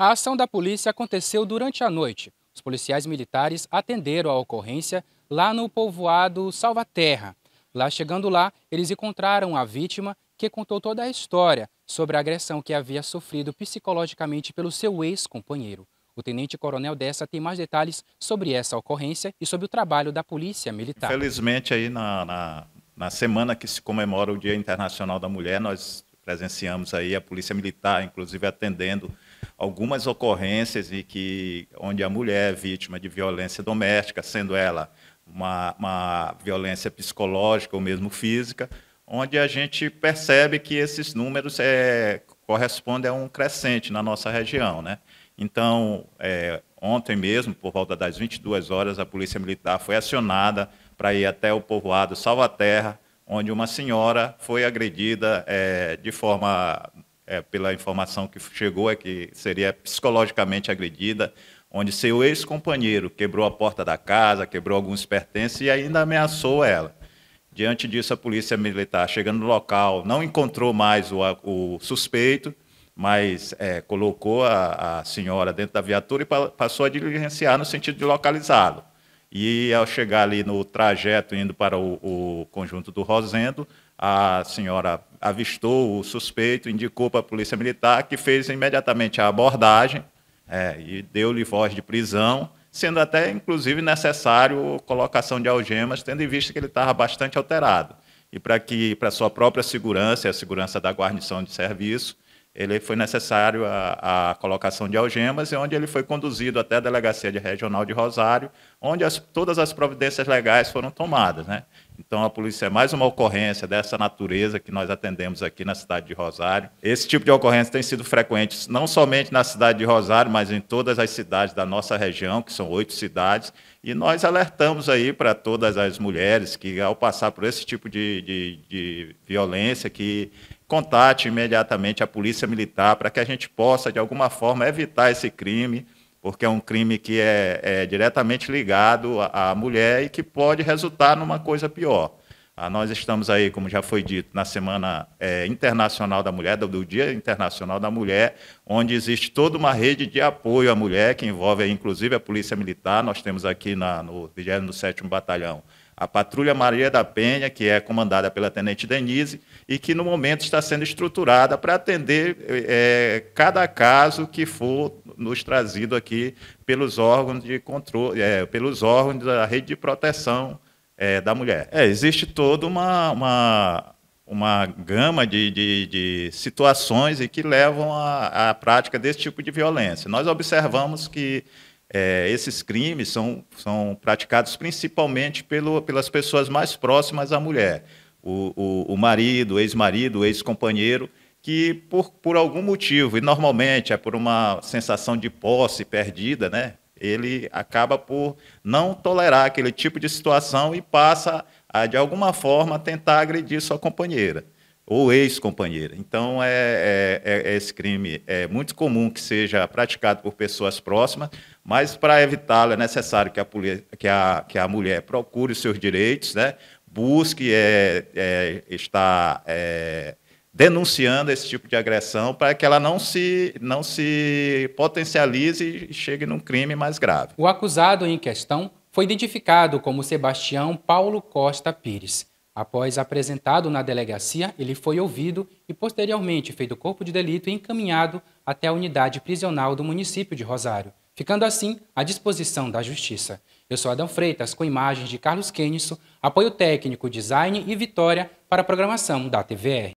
A ação da polícia aconteceu durante a noite. Os policiais militares atenderam a ocorrência lá no povoado Salvaterra. Lá chegando lá, eles encontraram a vítima que contou toda a história sobre a agressão que havia sofrido psicologicamente pelo seu ex-companheiro. O tenente-coronel dessa tem mais detalhes sobre essa ocorrência e sobre o trabalho da Polícia Militar. Felizmente aí na, na, na semana que se comemora o Dia Internacional da Mulher, nós presenciamos aí a Polícia Militar, inclusive atendendo algumas ocorrências em que, onde a mulher é vítima de violência doméstica, sendo ela uma, uma violência psicológica ou mesmo física, onde a gente percebe que esses números é, correspondem a um crescente na nossa região. Né? Então, é, ontem mesmo, por volta das 22 horas, a Polícia Militar foi acionada para ir até o povoado Salvaterra, onde uma senhora foi agredida é, de forma é, pela informação que chegou, é que seria psicologicamente agredida, onde seu ex-companheiro quebrou a porta da casa, quebrou alguns pertences e ainda ameaçou ela. Diante disso, a polícia militar, chegando no local, não encontrou mais o, o suspeito, mas é, colocou a, a, senhora dentro da viatura e pa, passou a diligenciar no sentido de localizá-lo. E ao chegar ali no trajeto indo para o, o conjunto do Rosendo, a senhora avistou o suspeito, indicou para a Polícia Militar, que fez imediatamente a abordagem é, e deu-lhe voz de prisão, sendo até, inclusive, necessário colocação de algemas, tendo em vista que ele estava bastante alterado. E para que, para sua própria segurança e a segurança da guarnição de serviço, ele foi necessário a, a, colocação de algemas e onde ele foi conduzido até a delegacia de regional de Rosário, onde as, todas as providências legais foram tomadas, né? Então a polícia é mais uma ocorrência dessa natureza que nós atendemos aqui na cidade de Rosário. Esse tipo de ocorrência tem sido frequente não somente na cidade de Rosário, mas em todas as cidades da nossa região, que são oito cidades, e nós alertamos aí para todas as mulheres que ao passar por esse tipo de, de, de violência que contate imediatamente a Polícia Militar para que a gente possa, de alguma forma, evitar esse crime, porque é um crime que é, é diretamente ligado à, à mulher e que pode resultar numa coisa pior. Ah, nós estamos aí, como já foi dito, na Semana é, Internacional da Mulher, do Dia Internacional da Mulher, onde existe toda uma rede de apoio à mulher, que envolve inclusive a Polícia Militar. Nós temos aqui na, no 27º Batalhão a Patrulha Maria da Penha, que é comandada pela Tenente Denise, e que no momento está sendo estruturada para atender é, cada caso que for nos trazido aqui pelos órgãos de controle, eh, é, pelos órgãos da rede de proteção é, da mulher. É, existe toda uma, uma, uma gama de, de, de situações e que levam à prática desse tipo de violência. Nós observamos que é, esses crimes são, são praticados principalmente pelo, pelas pessoas mais próximas à mulher. O, o, o marido, ex-marido, ex-companheiro, que por, por algum motivo, e normalmente é por uma sensação de posse perdida, né? ele acaba por não tolerar aquele tipo de situação e passa a, de alguma forma, tentar agredir sua companheira ou ex-companheira. Então, é, é, é, esse crime é muito comum que seja praticado por pessoas próximas, mas para evitá-lo é necessário que a, que, a, que a mulher procure os seus direitos, né? busque é, é, estar é, denunciando esse tipo de agressão para que ela não se, não se potencialize e chegue num crime mais grave. O acusado em questão foi identificado como Sebastião Paulo Costa Pires. Após apresentado na delegacia, ele foi ouvido e posteriormente feito corpo de delito e encaminhado até a unidade prisional do município de Rosário ficando assim à disposição da Justiça. Eu sou Adão Freitas, com imagens de Carlos Kenison, apoio técnico, design e Vitória para a programação da TVR.